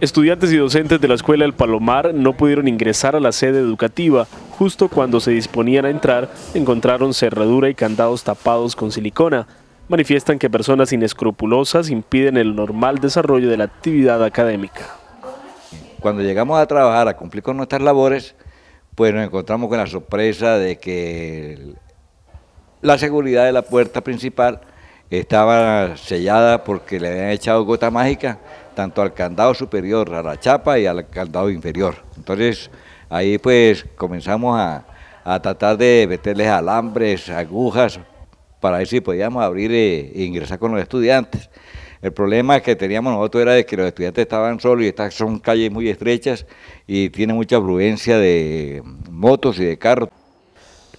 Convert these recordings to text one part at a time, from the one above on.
Estudiantes y docentes de la Escuela El Palomar no pudieron ingresar a la sede educativa. Justo cuando se disponían a entrar, encontraron cerradura y candados tapados con silicona. Manifiestan que personas inescrupulosas impiden el normal desarrollo de la actividad académica. Cuando llegamos a trabajar, a cumplir con nuestras labores, pues nos encontramos con la sorpresa de que la seguridad de la puerta principal estaba sellada porque le habían echado gota mágica tanto al candado superior, a la chapa y al candado inferior. Entonces ahí pues comenzamos a, tratar de meterles alambres, agujas, para ver si podíamos abrir eh, e, ingresar con los estudiantes. El problema que teníamos nosotros era de que los estudiantes estaban solos y estas son calles muy estrechas y tiene mucha afluencia de motos y de carros.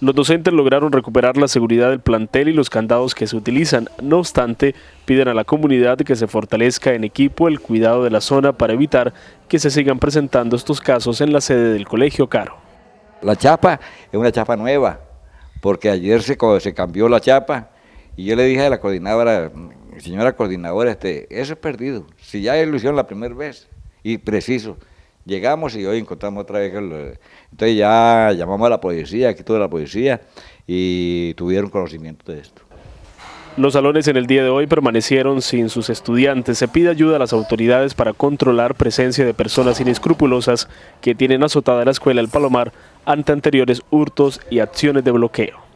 Los docentes lograron recuperar la seguridad del plantel y los candados que se utilizan. No obstante, piden a la comunidad que se fortalezca en equipo el cuidado de la zona para evitar que se sigan presentando estos casos en la sede del Colegio Caro. La chapa es una chapa nueva, porque ayer se, cambió la chapa y yo le dije a la coordinadora, señora coordinadora, este, eso es perdido, si ya lo hicieron la primera vez, y preciso, Llegamos y hoy encontramos otra vez. entonces ya llamamos a la policía, aquí toda la policía, y tuvieron conocimiento de esto. Los salones en el día de hoy permanecieron sin sus estudiantes. Se pide ayuda a las autoridades para controlar presencia de personas inescrupulosas que tienen azotada la escuela El Palomar ante anteriores hurtos y acciones de bloqueo.